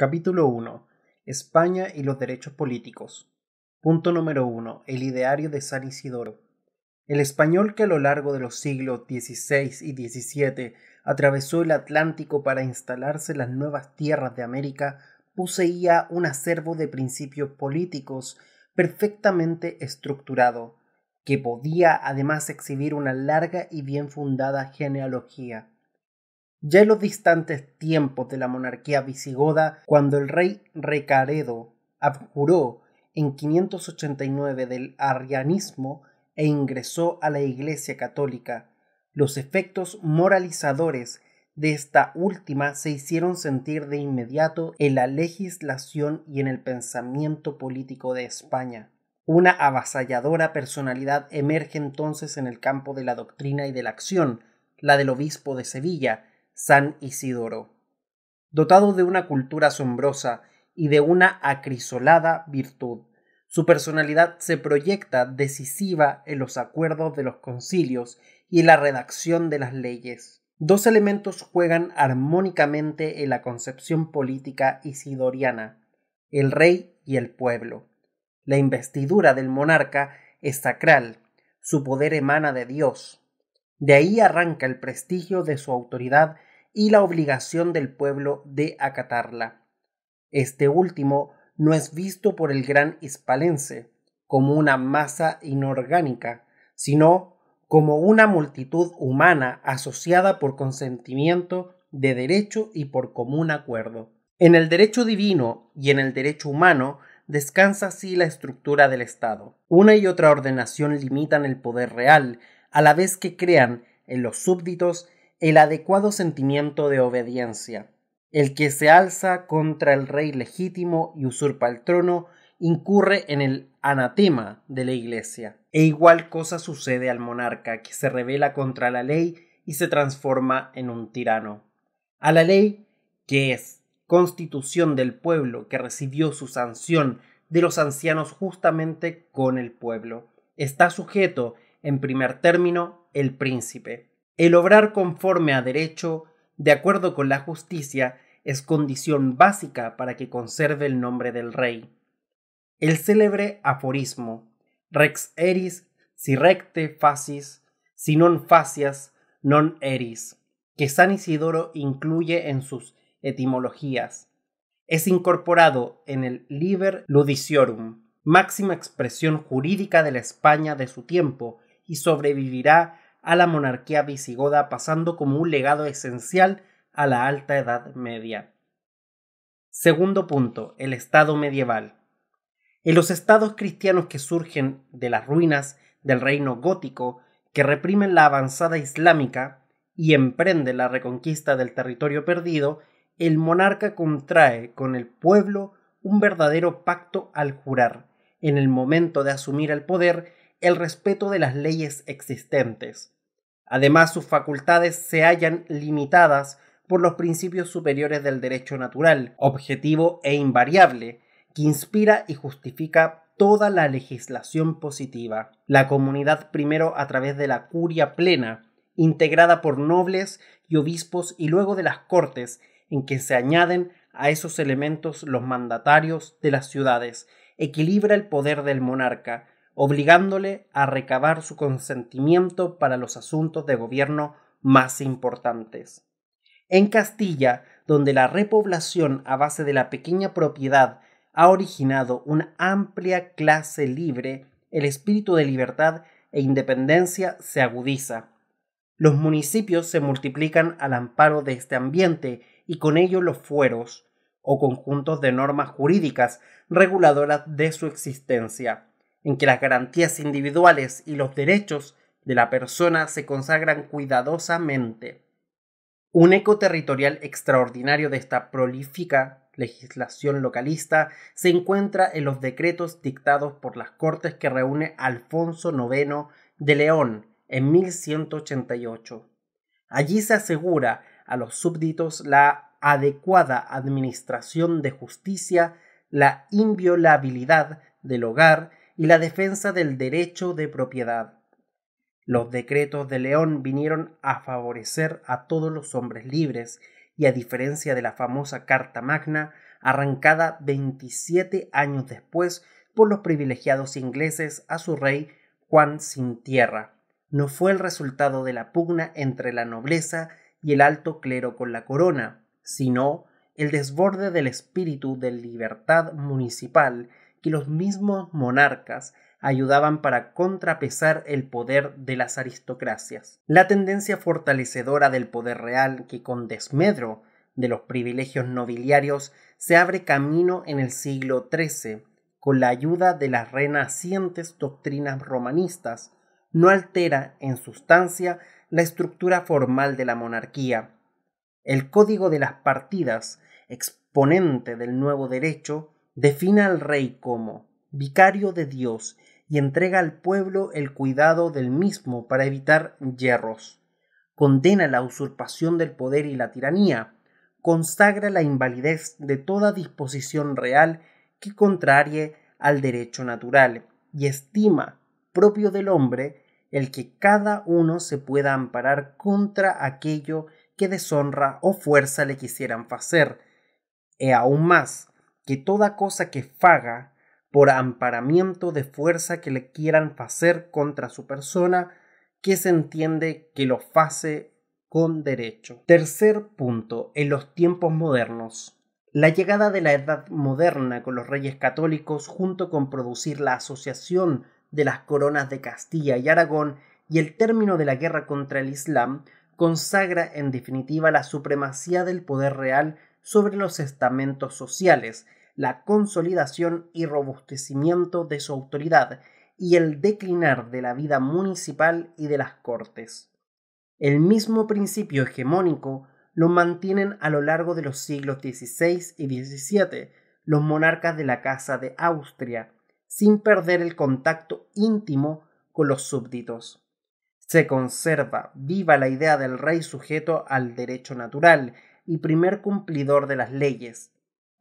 Capítulo 1. España y los derechos políticos. Punto número 1. El ideario de San Isidoro. El español que a lo largo de los siglos XVI y XVII atravesó el Atlántico para instalarse en las nuevas tierras de América poseía un acervo de principios políticos perfectamente estructurado, que podía además exhibir una larga y bien fundada genealogía. Ya en los distantes tiempos de la monarquía visigoda, cuando el rey Recaredo abjuró en 589 del arrianismo e ingresó a la Iglesia Católica, los efectos moralizadores de esta última se hicieron sentir de inmediato en la legislación y en el pensamiento político de España. Una avasalladora personalidad emerge entonces en el campo de la doctrina y de la acción, la del obispo de Sevilla, San Isidoro. Dotado de una cultura asombrosa y de una acrisolada virtud, su personalidad se proyecta decisiva en los acuerdos de los concilios y en la redacción de las leyes. Dos elementos juegan armónicamente en la concepción política isidoriana, el rey y el pueblo. La investidura del monarca es sacral, su poder emana de Dios. De ahí arranca el prestigio de su autoridad y la obligación del pueblo de acatarla. Este último no es visto por el gran hispalense como una masa inorgánica, sino como una multitud humana asociada por consentimiento de derecho y por común acuerdo. En el derecho divino y en el derecho humano descansa así la estructura del Estado. Una y otra ordenación limitan el poder real, a la vez que crean en los súbditos el adecuado sentimiento de obediencia. El que se alza contra el rey legítimo y usurpa el trono incurre en el anatema de la Iglesia. E igual cosa sucede al monarca que se rebela contra la ley y se transforma en un tirano. A la ley, que es constitución del pueblo, que recibió su sanción de los ancianos justamente con el pueblo, está sujeto, en primer término, el príncipe, el obrar conforme a derecho, de acuerdo con la justicia, es condición básica para que conserve el nombre del rey. El célebre aforismo Rex eris, si recte facis, si non facias, non eris, que San Isidoro incluye en sus etimologías, es incorporado en el Liber Ludiciorum, máxima expresión jurídica de la España de su tiempo, y sobrevivirá a la monarquía visigoda, pasando como un legado esencial a la Alta Edad Media. Segundo punto, el Estado medieval. En los estados cristianos que surgen de las ruinas del reino gótico, que reprimen la avanzada islámica y emprende la reconquista del territorio perdido, el monarca contrae con el pueblo un verdadero pacto al jurar, en el momento de asumir el poder, el respeto de las leyes existentes. Además, sus facultades se hallan limitadas por los principios superiores del derecho natural, objetivo e invariable, que inspira y justifica toda la legislación positiva. La comunidad primero a través de la curia plena, integrada por nobles y obispos y luego de las cortes, en que se añaden a esos elementos los mandatarios de las ciudades, equilibra el poder del monarca, obligándole a recabar su consentimiento para los asuntos de gobierno más importantes. En Castilla, donde la repoblación a base de la pequeña propiedad ha originado una amplia clase libre, el espíritu de libertad e independencia se agudiza. Los municipios se multiplican al amparo de este ambiente y con ello los fueros, o conjuntos de normas jurídicas reguladoras de su existencia en que las garantías individuales y los derechos de la persona se consagran cuidadosamente. Un eco territorial extraordinario de esta prolífica legislación localista se encuentra en los decretos dictados por las Cortes que reúne Alfonso IX de León en 1188. Allí se asegura a los súbditos la adecuada administración de justicia, la inviolabilidad del hogar y la defensa del derecho de propiedad. Los decretos de León vinieron a favorecer a todos los hombres libres y a diferencia de la famosa Carta Magna, arrancada 27 años después por los privilegiados ingleses a su rey Juan sin tierra, no fue el resultado de la pugna entre la nobleza y el alto clero con la corona, sino el desborde del espíritu de libertad municipal que los mismos monarcas ayudaban para contrapesar el poder de las aristocracias. La tendencia fortalecedora del poder real que con desmedro de los privilegios nobiliarios se abre camino en el siglo XIII con la ayuda de las renacientes doctrinas romanistas no altera en sustancia la estructura formal de la monarquía. El código de las partidas, exponente del nuevo derecho, Defina al rey como vicario de Dios y entrega al pueblo el cuidado del mismo para evitar yerros. Condena la usurpación del poder y la tiranía. Consagra la invalidez de toda disposición real que contrarie al derecho natural y estima propio del hombre el que cada uno se pueda amparar contra aquello que deshonra o fuerza le quisieran hacer e aún más que toda cosa que faga por amparamiento de fuerza que le quieran hacer contra su persona, que se entiende que lo face con derecho. Tercer punto, en los tiempos modernos. La llegada de la edad moderna con los reyes católicos, junto con producir la asociación de las coronas de Castilla y Aragón y el término de la guerra contra el Islam, consagra en definitiva la supremacía del poder real sobre los estamentos sociales, la consolidación y robustecimiento de su autoridad y el declinar de la vida municipal y de las cortes. El mismo principio hegemónico lo mantienen a lo largo de los siglos XVI y XVII los monarcas de la Casa de Austria, sin perder el contacto íntimo con los súbditos. Se conserva viva la idea del rey sujeto al derecho natural y primer cumplidor de las leyes,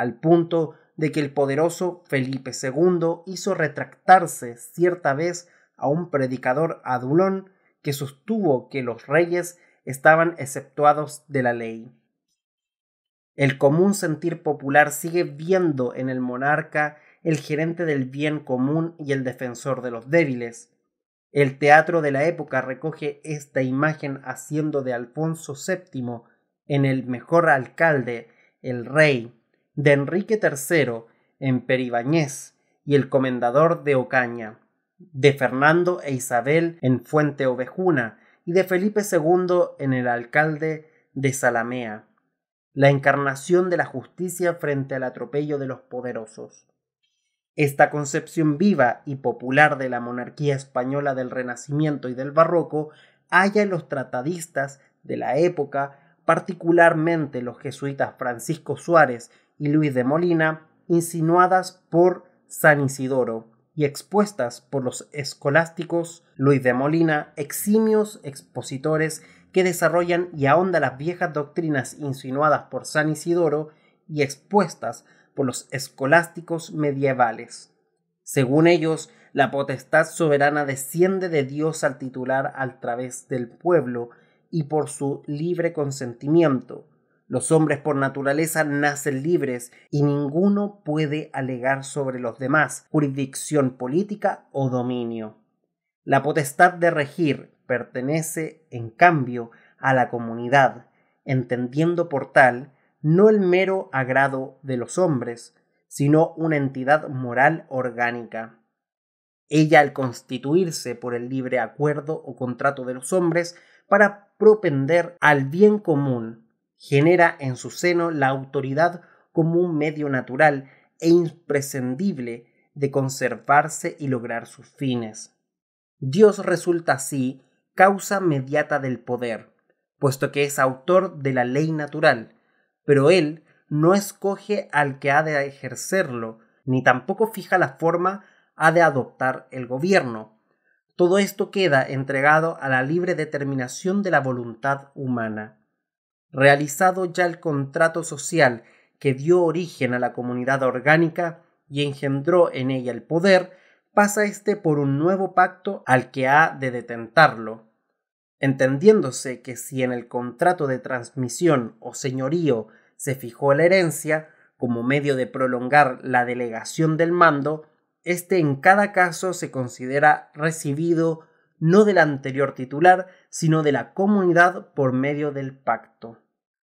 al punto de que el poderoso Felipe II hizo retractarse cierta vez a un predicador adulón que sostuvo que los reyes estaban exceptuados de la ley. El común sentir popular sigue viendo en el monarca el gerente del bien común y el defensor de los débiles. El teatro de la época recoge esta imagen haciendo de Alfonso VII en el mejor alcalde, el rey, de Enrique III en Peribañez y el comendador de Ocaña, de Fernando e Isabel en Fuente Ovejuna y de Felipe II en el alcalde de Salamea, la encarnación de la justicia frente al atropello de los poderosos. Esta concepción viva y popular de la monarquía española del Renacimiento y del Barroco halla en los tratadistas de la época, particularmente los jesuitas Francisco Suárez y Luis de Molina, insinuadas por San Isidoro y expuestas por los escolásticos Luis de Molina, eximios expositores que desarrollan y ahondan las viejas doctrinas insinuadas por San Isidoro y expuestas por los escolásticos medievales. Según ellos, la potestad soberana desciende de Dios al titular al través del pueblo y por su libre consentimiento, los hombres por naturaleza nacen libres y ninguno puede alegar sobre los demás jurisdicción política o dominio. La potestad de regir pertenece, en cambio, a la comunidad, entendiendo por tal no el mero agrado de los hombres, sino una entidad moral orgánica. Ella, al constituirse por el libre acuerdo o contrato de los hombres, para propender al bien común, genera en su seno la autoridad como un medio natural e imprescindible de conservarse y lograr sus fines. Dios resulta así causa mediata del poder, puesto que es autor de la ley natural, pero Él no escoge al que ha de ejercerlo, ni tampoco fija la forma ha de adoptar el gobierno. Todo esto queda entregado a la libre determinación de la voluntad humana realizado ya el contrato social que dio origen a la comunidad orgánica y engendró en ella el poder, pasa éste por un nuevo pacto al que ha de detentarlo, entendiéndose que si en el contrato de transmisión o señorío se fijó la herencia, como medio de prolongar la delegación del mando, éste en cada caso se considera recibido no del anterior titular, sino de la comunidad por medio del pacto.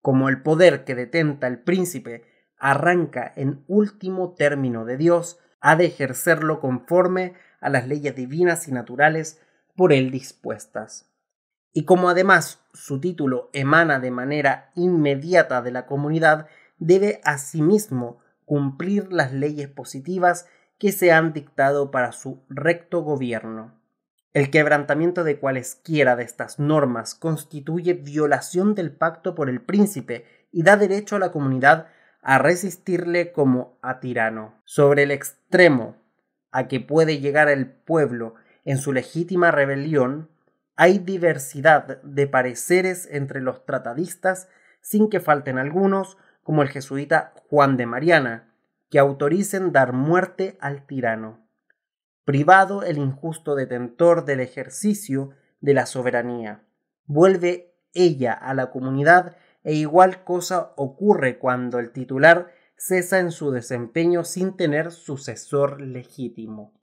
Como el poder que detenta el príncipe arranca en último término de Dios, ha de ejercerlo conforme a las leyes divinas y naturales por él dispuestas. Y como además su título emana de manera inmediata de la comunidad, debe asimismo cumplir las leyes positivas que se han dictado para su recto gobierno. El quebrantamiento de cualesquiera de estas normas constituye violación del pacto por el príncipe y da derecho a la comunidad a resistirle como a tirano. Sobre el extremo a que puede llegar el pueblo en su legítima rebelión, hay diversidad de pareceres entre los tratadistas, sin que falten algunos, como el jesuita Juan de Mariana, que autoricen dar muerte al tirano privado el injusto detentor del ejercicio de la soberanía. Vuelve ella a la comunidad e igual cosa ocurre cuando el titular cesa en su desempeño sin tener sucesor legítimo.